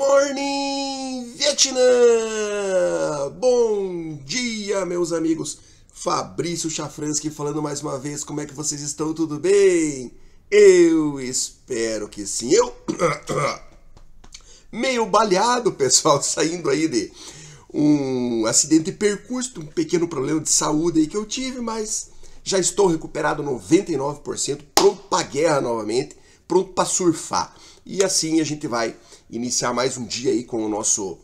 Morning Vietnã! Bom dia, meus amigos! Fabrício Chafransky falando mais uma vez, como é que vocês estão? Tudo bem? Eu espero que sim. Eu meio baleado, pessoal, saindo aí de um acidente de percurso, um pequeno problema de saúde aí que eu tive, mas já estou recuperado 99%, pronto para guerra novamente, pronto para surfar. E assim a gente vai iniciar mais um dia aí com o nosso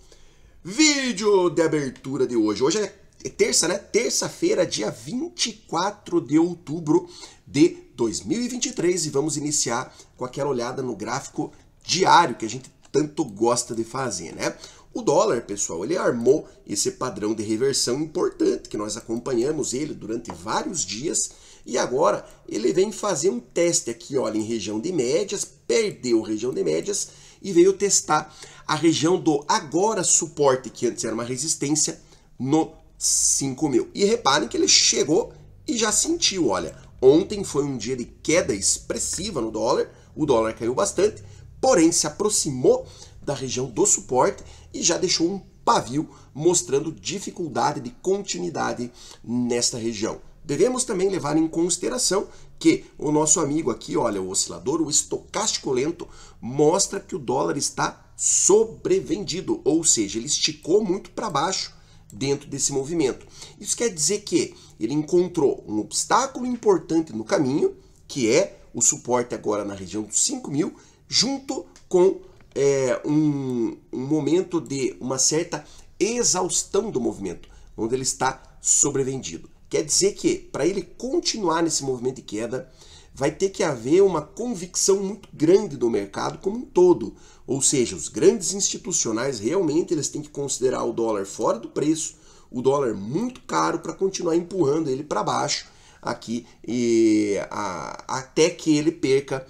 vídeo de abertura de hoje. Hoje é, é terça, né? Terça-feira, dia 24 de outubro de 2023 e vamos iniciar com aquela olhada no gráfico diário que a gente tanto gosta de fazer, né? O dólar, pessoal, ele armou esse padrão de reversão importante que nós acompanhamos ele durante vários dias e agora ele vem fazer um teste aqui, olha, em região de médias, perdeu região de médias e veio testar a região do agora suporte, que antes era uma resistência, no 5 mil. E reparem que ele chegou e já sentiu, olha, ontem foi um dia de queda expressiva no dólar, o dólar caiu bastante, porém se aproximou da região do suporte e já deixou um pavio mostrando dificuldade de continuidade nesta região. Devemos também levar em consideração que o nosso amigo aqui, olha, o oscilador, o estocástico lento, mostra que o dólar está sobrevendido, ou seja, ele esticou muito para baixo dentro desse movimento. Isso quer dizer que ele encontrou um obstáculo importante no caminho, que é o suporte agora na região dos 5 mil, junto com é, um, um momento de uma certa exaustão do movimento, onde ele está sobrevendido. Quer dizer que, para ele continuar nesse movimento de queda, vai ter que haver uma convicção muito grande do mercado como um todo. Ou seja, os grandes institucionais realmente eles têm que considerar o dólar fora do preço, o dólar muito caro para continuar empurrando ele para baixo aqui e a, até que ele perca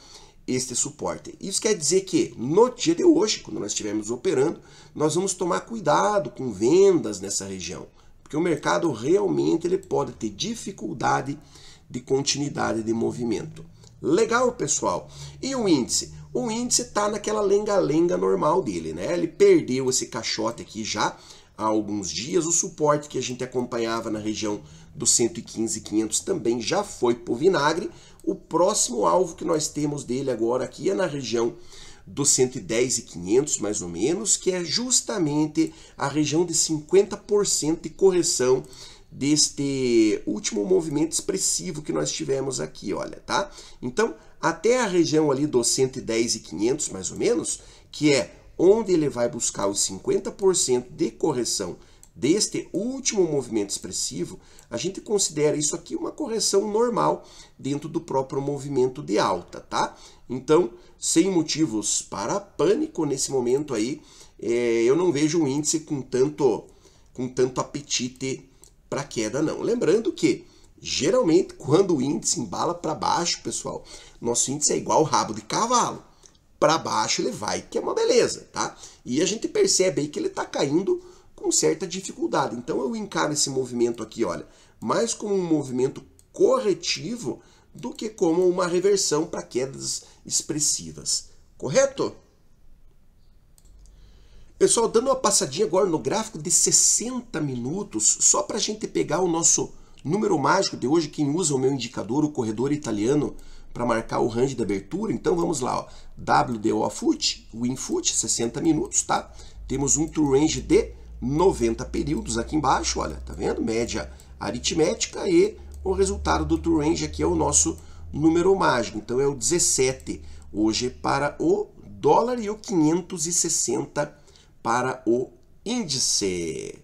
este suporte. Isso quer dizer que no dia de hoje, quando nós estivermos operando, nós vamos tomar cuidado com vendas nessa região. Porque o mercado realmente ele pode ter dificuldade de continuidade de movimento. Legal, pessoal. E o índice? O índice está naquela lenga-lenga normal dele, né? Ele perdeu esse caixote aqui já há alguns dias. O suporte que a gente acompanhava na região dos 115,500 também já foi para o vinagre. O próximo alvo que nós temos dele agora aqui é na região do 110 e 500 mais ou menos, que é justamente a região de 50% de correção deste último movimento expressivo que nós tivemos aqui, olha, tá? Então, até a região ali dos 110 e 500 mais ou menos, que é onde ele vai buscar os 50% de correção deste último movimento expressivo, a gente considera isso aqui uma correção normal dentro do próprio movimento de alta, tá? Então, sem motivos para pânico nesse momento aí, é, eu não vejo um índice com tanto, com tanto apetite para queda não. Lembrando que geralmente quando o índice embala para baixo, pessoal, nosso índice é igual ao rabo de cavalo. Para baixo ele vai, que é uma beleza, tá? E a gente percebe aí que ele está caindo com certa dificuldade. Então eu encaro esse movimento aqui, olha, mais como um movimento corretivo do que como uma reversão para quedas expressivas. Correto? Pessoal, dando uma passadinha agora no gráfico de 60 minutos, só para a gente pegar o nosso número mágico de hoje, quem usa o meu indicador, o corredor italiano, para marcar o range da abertura. Então vamos lá, ó. WDO a foot, win foot, 60 minutos, tá? Temos um true range de 90 períodos aqui embaixo, olha, tá vendo? Média aritmética e o resultado do true range aqui é o nosso número mágico, então é o 17 hoje é para o dólar e o 560 para o índice.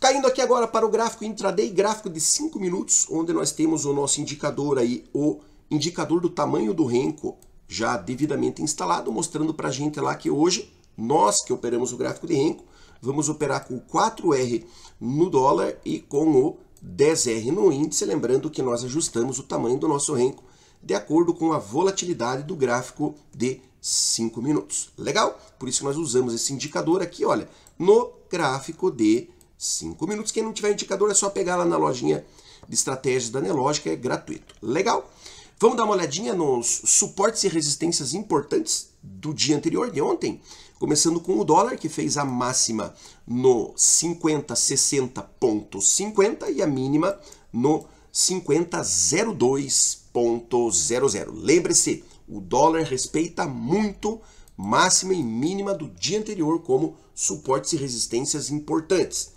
Caindo aqui agora para o gráfico intraday, gráfico de 5 minutos, onde nós temos o nosso indicador aí, o indicador do tamanho do renco já devidamente instalado, mostrando para a gente lá que hoje nós que operamos o gráfico de Renko, vamos operar com o 4R no dólar e com o 10R no índice, lembrando que nós ajustamos o tamanho do nosso Renko de acordo com a volatilidade do gráfico de 5 minutos. Legal? Por isso que nós usamos esse indicador aqui, olha, no gráfico de 5 minutos. Quem não tiver indicador é só pegar lá na lojinha de estratégias da Nelogica, é gratuito. Legal? Vamos dar uma olhadinha nos suportes e resistências importantes do dia anterior, de ontem, começando com o dólar, que fez a máxima no 50, e a mínima no 50,02.00. Lembre-se, o dólar respeita muito máxima e mínima do dia anterior como suportes e resistências importantes.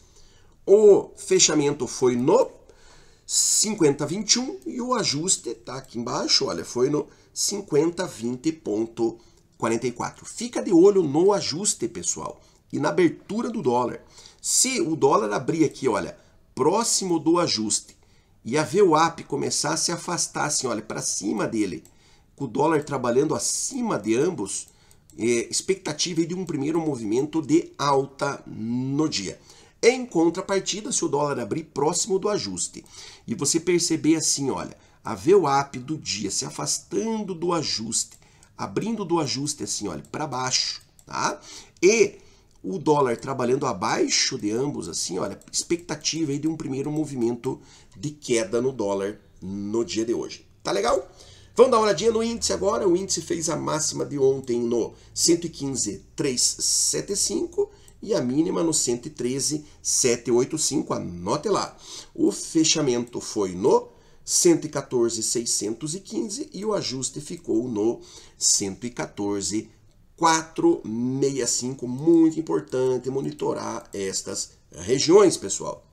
O fechamento foi no 50,21 e o ajuste está aqui embaixo, olha, foi no 50,20,44. Fica de olho no ajuste, pessoal, e na abertura do dólar. Se o dólar abrir aqui, olha, próximo do ajuste e a VWAP começar a se afastar, assim, olha, para cima dele, com o dólar trabalhando acima de ambos, é, expectativa de um primeiro movimento de alta no dia. Em contrapartida, se o dólar abrir próximo do ajuste e você perceber assim, olha, a VWAP do dia se afastando do ajuste, abrindo do ajuste assim, olha, para baixo, tá? E o dólar trabalhando abaixo de ambos assim, olha, expectativa aí de um primeiro movimento de queda no dólar no dia de hoje. Tá legal? Vamos dar uma olhadinha no índice agora. O índice fez a máxima de ontem no 115,375 e a mínima no 113,785, anote lá. O fechamento foi no 114,615 e o ajuste ficou no 114,465. Muito importante monitorar estas regiões, pessoal.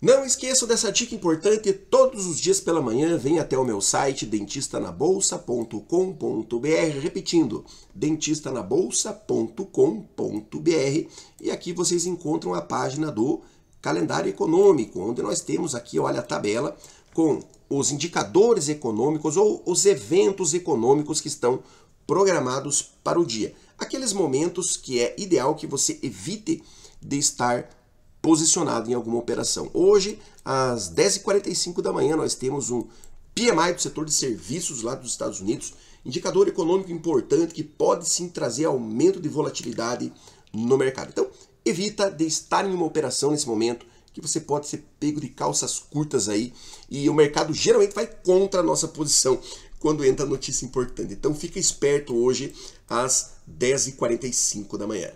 Não esqueça dessa dica importante, todos os dias pela manhã vem até o meu site dentistanabolsa.com.br, repetindo, dentistanabolsa.com.br e aqui vocês encontram a página do calendário econômico, onde nós temos aqui, olha a tabela, com os indicadores econômicos ou os eventos econômicos que estão programados para o dia. Aqueles momentos que é ideal que você evite de estar posicionado em alguma operação. Hoje, às 10h45 da manhã, nós temos um PMI do setor de serviços lá dos Estados Unidos, indicador econômico importante que pode sim trazer aumento de volatilidade no mercado. Então, evita de estar em uma operação nesse momento que você pode ser pego de calças curtas aí e o mercado geralmente vai contra a nossa posição quando entra notícia importante. Então, fica esperto hoje às 10h45 da manhã.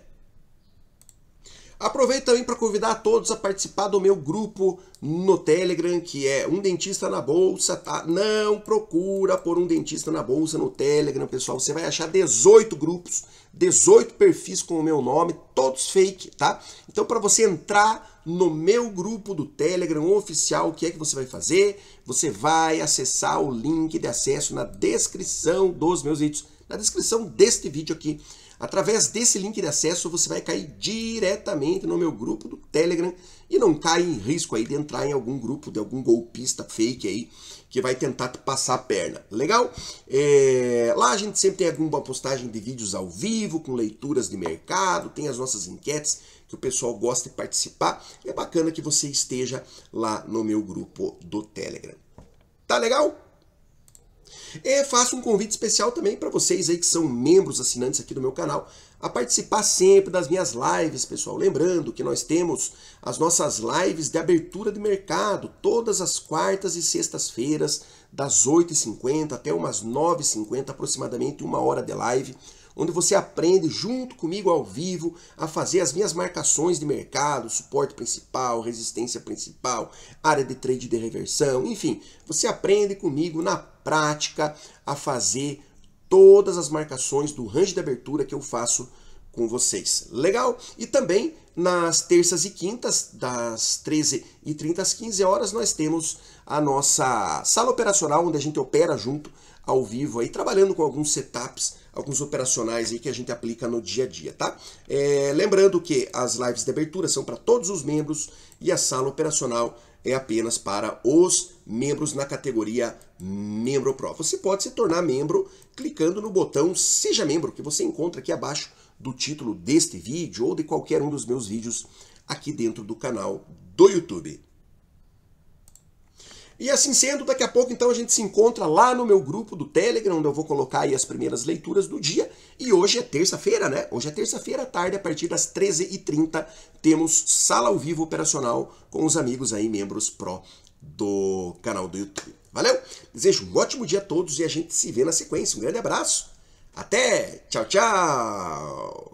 Aproveito também para convidar a todos a participar do meu grupo no Telegram, que é Um Dentista na Bolsa, tá? Não procura por Um Dentista na Bolsa no Telegram, pessoal. Você vai achar 18 grupos, 18 perfis com o meu nome, todos fake, tá? Então, para você entrar no meu grupo do Telegram oficial, o que é que você vai fazer? Você vai acessar o link de acesso na descrição dos meus vídeos, na descrição deste vídeo aqui Através desse link de acesso, você vai cair diretamente no meu grupo do Telegram e não cai em risco aí de entrar em algum grupo de algum golpista fake aí que vai tentar te passar a perna. Legal? É... Lá a gente sempre tem alguma postagem de vídeos ao vivo, com leituras de mercado, tem as nossas enquetes que o pessoal gosta de participar. é bacana que você esteja lá no meu grupo do Telegram. Tá legal? E faço um convite especial também para vocês aí que são membros assinantes aqui do meu canal a participar sempre das minhas lives, pessoal. Lembrando que nós temos as nossas lives de abertura de mercado todas as quartas e sextas-feiras, das 8h50 até umas 9h50, aproximadamente uma hora de live onde você aprende junto comigo ao vivo a fazer as minhas marcações de mercado, suporte principal, resistência principal, área de trade de reversão, enfim, você aprende comigo na prática a fazer todas as marcações do range de abertura que eu faço com vocês. Legal? E também nas terças e quintas, das 13h30 às 15 horas, nós temos a nossa sala operacional, onde a gente opera junto ao vivo, aí, trabalhando com alguns setups, alguns operacionais aí que a gente aplica no dia a dia, tá? É, lembrando que as lives de abertura são para todos os membros e a sala operacional é apenas para os membros na categoria Membro Pro. Você pode se tornar membro clicando no botão Seja Membro, que você encontra aqui abaixo do título deste vídeo ou de qualquer um dos meus vídeos aqui dentro do canal do YouTube. E assim sendo, daqui a pouco então a gente se encontra lá no meu grupo do Telegram, onde eu vou colocar aí as primeiras leituras do dia. E hoje é terça-feira, né? Hoje é terça-feira à tarde, a partir das 13h30, temos sala ao vivo operacional com os amigos aí, membros pró do canal do YouTube. Valeu? Desejo um ótimo dia a todos e a gente se vê na sequência. Um grande abraço. Até! Tchau, tchau!